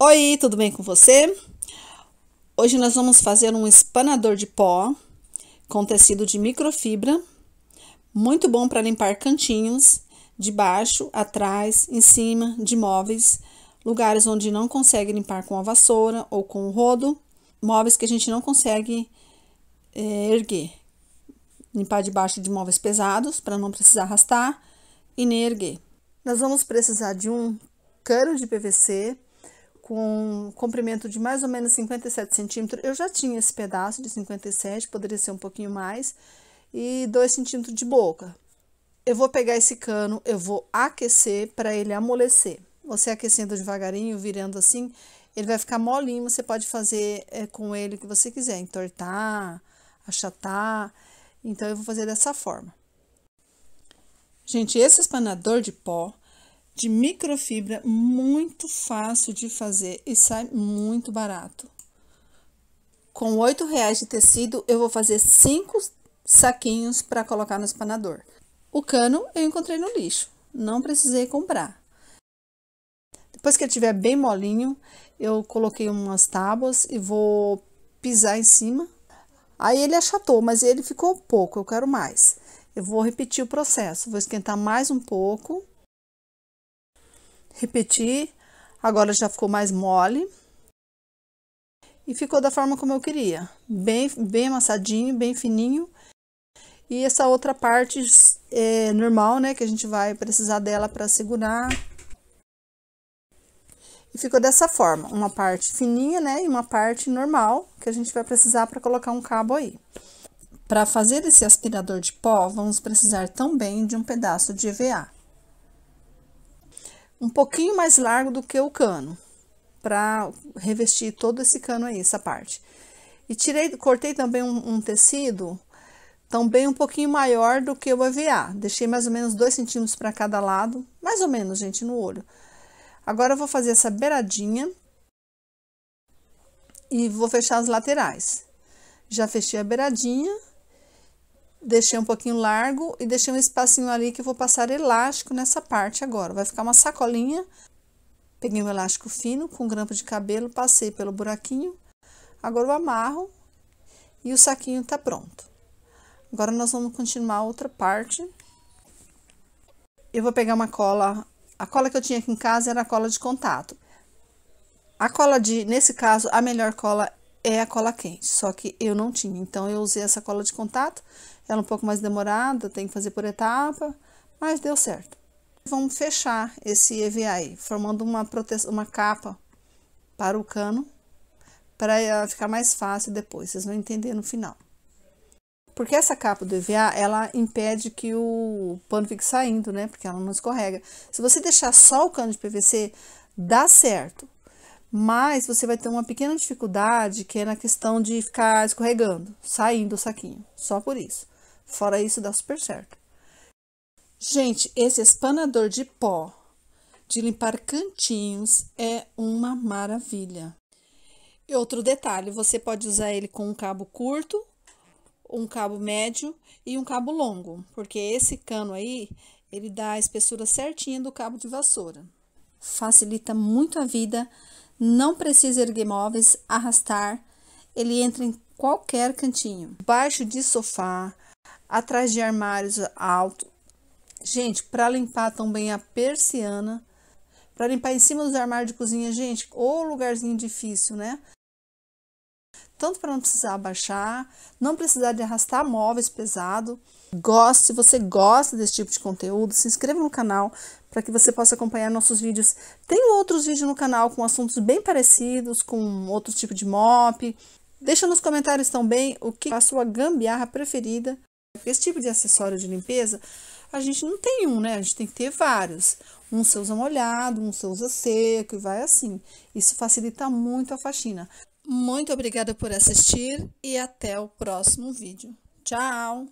Oi, tudo bem com você? Hoje nós vamos fazer um espanador de pó com tecido de microfibra, muito bom para limpar cantinhos, de baixo, atrás, em cima, de móveis, lugares onde não consegue limpar com a vassoura ou com o rodo, móveis que a gente não consegue é, erguer. Limpar debaixo de móveis pesados para não precisar arrastar e nem erguer. Nós vamos precisar de um cano de PVC com comprimento de mais ou menos 57 centímetros. Eu já tinha esse pedaço de 57, poderia ser um pouquinho mais, e 2 centímetros de boca. Eu vou pegar esse cano, eu vou aquecer para ele amolecer. Você aquecendo devagarinho, virando assim, ele vai ficar molinho. Você pode fazer é, com ele o que você quiser, entortar, achatar. Então, eu vou fazer dessa forma. Gente, esse espanador de pó de microfibra, muito fácil de fazer e sai muito barato. Com oito reais de tecido, eu vou fazer cinco saquinhos para colocar no espanador. O cano eu encontrei no lixo, não precisei comprar. Depois que ele estiver bem molinho, eu coloquei umas tábuas e vou pisar em cima. Aí ele achatou, mas ele ficou pouco, eu quero mais. Eu vou repetir o processo, vou esquentar mais um pouco Repetir. agora já ficou mais mole. E ficou da forma como eu queria, bem, bem amassadinho, bem fininho. E essa outra parte é normal, né, que a gente vai precisar dela para segurar. E ficou dessa forma, uma parte fininha, né, e uma parte normal, que a gente vai precisar para colocar um cabo aí. Para fazer esse aspirador de pó, vamos precisar também de um pedaço de EVA um pouquinho mais largo do que o cano, para revestir todo esse cano aí, essa parte. E tirei, cortei também um, um, tecido também um pouquinho maior do que o EVA. Deixei mais ou menos 2 centímetros para cada lado, mais ou menos, gente, no olho. Agora, vou fazer essa beiradinha e vou fechar as laterais. Já fechei a beiradinha deixei um pouquinho largo e deixei um espacinho ali que eu vou passar elástico nessa parte agora. Vai ficar uma sacolinha. Peguei um elástico fino com um grampo de cabelo, passei pelo buraquinho. Agora eu amarro e o saquinho tá pronto. Agora nós vamos continuar outra parte. Eu vou pegar uma cola, a cola que eu tinha aqui em casa era a cola de contato. A cola de, nesse caso, a melhor cola é a cola quente, só que eu não tinha. Então, eu usei essa cola de contato, ela é um pouco mais demorada, tem que fazer por etapa, mas deu certo. Vamos fechar esse EVA formando uma, proteção, uma capa para o cano, para ficar mais fácil depois, vocês vão entender no final. Porque essa capa do EVA, ela impede que o pano fique saindo, né? Porque ela não escorrega. Se você deixar só o cano de PVC, dá certo mas você vai ter uma pequena dificuldade que é na questão de ficar escorregando, saindo o saquinho, só por isso. Fora isso, dá super certo. Gente, esse espanador de pó de limpar cantinhos é uma maravilha. E outro detalhe, você pode usar ele com um cabo curto, um cabo médio e um cabo longo, porque esse cano aí, ele dá a espessura certinha do cabo de vassoura. Facilita muito a vida não precisa erguer móveis, arrastar, ele entra em qualquer cantinho, baixo de sofá, atrás de armários alto. Gente, para limpar também a persiana, para limpar em cima dos armários de cozinha, gente, ou lugarzinho difícil, né? Tanto para não precisar abaixar, não precisar de arrastar móveis pesado. Goste, se você gosta desse tipo de conteúdo, se inscreva no canal, para que você possa acompanhar nossos vídeos. tem outros vídeos no canal com assuntos bem parecidos, com outro tipo de mop. Deixa nos comentários também o que é a sua gambiarra preferida. Esse tipo de acessório de limpeza, a gente não tem um, né? A gente tem que ter vários. Um você usa molhado, um você usa seco e vai assim. Isso facilita muito a faxina. Muito obrigada por assistir e até o próximo vídeo. Tchau!